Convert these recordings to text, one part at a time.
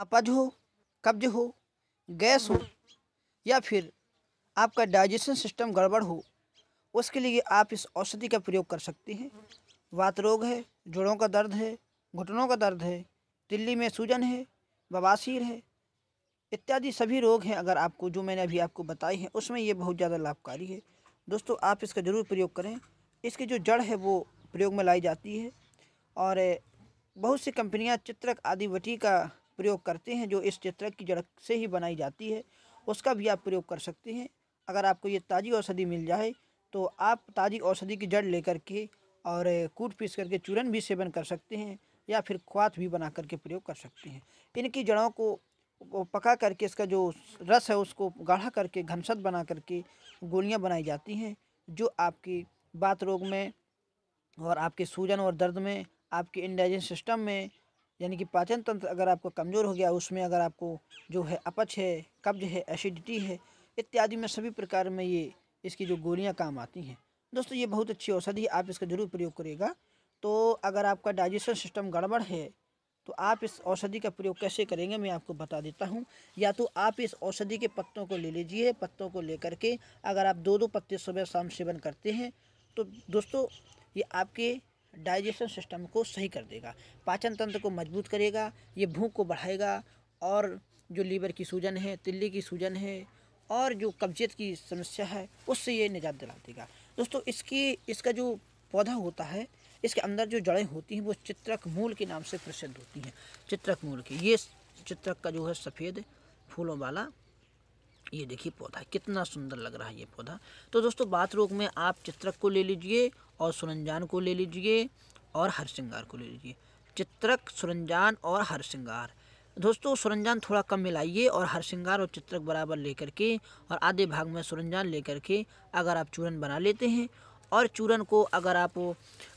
अपज हो कब्ज हो गैस हो या फिर आपका डाइजेशन सिस्टम गड़बड़ हो उसके लिए आप इस औषधि का प्रयोग कर सकते हैं वात रोग है जोड़ों का दर्द है घुटनों का दर्द है दिल्ली में सूजन है बवासीर है इत्यादि सभी रोग हैं अगर आपको जो मैंने अभी आपको बताए हैं उसमें ये बहुत ज़्यादा लाभकारी है दोस्तों आप इसका ज़रूर प्रयोग करें इसकी जो जड़ है वो प्रयोग में लाई जाती है और बहुत सी कंपनियां चित्रक आदि वटी का प्रयोग करते हैं जो इस चित्रक की जड़ से ही बनाई जाती है उसका भी आप प्रयोग कर सकते हैं अगर आपको ये ताज़ी औषधि मिल जाए तो आप ताज़ी औषधि की जड़ लेकर के और कूट पीस करके चूरन भी सेवन कर सकते हैं या फिर ख्वात भी बना करके प्रयोग कर सकते हैं इनकी जड़ों को पका करके इसका जो रस है उसको गाढ़ा करके घनसत बना करके गोलियां बनाई जाती हैं जो आपकी बात रोग में और आपके सूजन और दर्द में आपके इंडाइजेशन सिस्टम में यानी कि पाचन तंत्र अगर आपका कमज़ोर हो गया उसमें अगर आपको जो है अपच है कब्ज है एसिडिटी है इत्यादि में सभी प्रकार में ये इसकी जो गोलियाँ काम आती हैं दोस्तों ये बहुत अच्छी औषधि आप इसका ज़रूर प्रयोग करेगा तो अगर आपका डाइजेशन सिस्टम गड़बड़ है तो आप इस औषधि का प्रयोग कैसे करेंगे मैं आपको बता देता हूँ या तो आप इस औषधि के पत्तों को ले लीजिए पत्तों को लेकर के अगर आप दो दो पत्ते सुबह शाम सेवन करते हैं तो दोस्तों ये आपके डाइजेशन सिस्टम को सही कर देगा पाचन तंत्र को मजबूत करेगा ये भूख को बढ़ाएगा और जो लीवर की सूजन है तिल्ली की सूजन है और जो कब्जियत की समस्या है उससे ये निजात दिला देगा दोस्तों इसकी इसका जो पौधा होता है इसके अंदर जो जड़ें होती हैं वो चित्रक मूल के नाम से प्रसिद्ध होती हैं चित्रक मूल की ये चित्रक का जो है सफ़ेद फूलों वाला ये देखिए पौधा कितना सुंदर लग रहा है ये पौधा तो दोस्तों बात रोग में आप चित्रक को ले लीजिए और सुरंजान को ले लीजिए और हर श्रृंगार को ले लीजिए चित्रक सुरंजान और हर श्रृंगार दोस्तों सुरंजान थोड़ा कम मिलाइए और हर श्रृंगार और चित्रक बराबर लेकर के और आधे भाग में सुरंजान लेकर के अगर आप चूरन बना लेते हैं और चूरन को अगर आप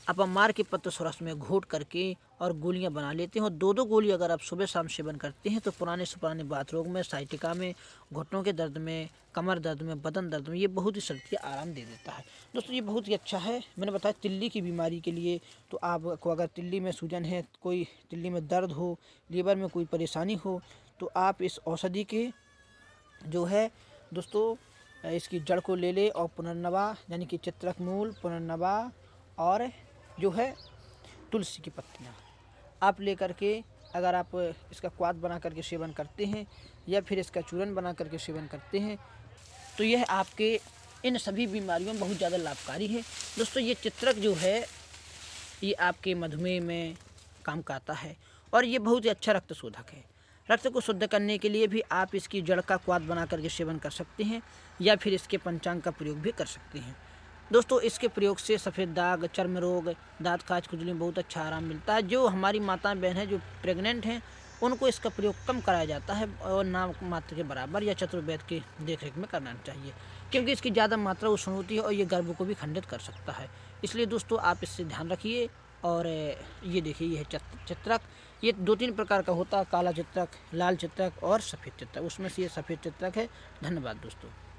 अपमार के पत्र सुरस में घोट करके और गोलियां बना लेते हो दो दो गोली अगर आप सुबह शाम सेवन करते हैं तो पुराने से पुराने रोग में साइटिका में घुटनों के दर्द में कमर दर्द में बदन दर्द में ये बहुत ही सर्दी आराम दे देता है दोस्तों ये बहुत ही अच्छा है मैंने बताया तिल्ली की बीमारी के लिए तो आपको अगर तिल्ली में सूजन है कोई तिल्ली में दर्द हो लीवर में कोई परेशानी हो तो आप इस औषधि के जो है दोस्तों इसकी जड़ को ले ले और पुनर्नवा यानी कि चित्रक मूल पुनर्नवा और जो है तुलसी की पत्तियाँ आप लेकर के अगर आप इसका क्वाद बना करके सेवन करते हैं या फिर इसका चूरन बना करके सेवन करते हैं तो यह आपके इन सभी बीमारियों में बहुत ज़्यादा लाभकारी है दोस्तों ये चित्रक जो है ये आपके मधुमेह में काम करता है और ये बहुत ही अच्छा रक्त शोधक है रक्त को शुद्ध करने के लिए भी आप इसकी जड़ का क्वाद बना करके सेवन कर सकते हैं या फिर इसके पंचांग का प्रयोग भी कर सकते हैं दोस्तों इसके प्रयोग से सफ़ेद दाग चर्म रोग दांत खाज खुजली में बहुत अच्छा आराम मिलता है जो हमारी माता बहन है जो प्रेग्नेंट हैं उनको इसका प्रयोग कम कराया जाता है और नाम मात्र के बराबर या चतुर्वेद की देखरेख में करना चाहिए क्योंकि इसकी ज़्यादा मात्रा उष्ण होती है और ये गर्भ को भी खंडित कर सकता है इसलिए दोस्तों आप इससे ध्यान रखिए और ये देखिए यह चित्रक ये दो तीन प्रकार का होता है काला चित्रक लाल चित्रक और सफ़ेद चित्रक उसमें से ये सफ़ेद चित्रक है धन्यवाद दोस्तों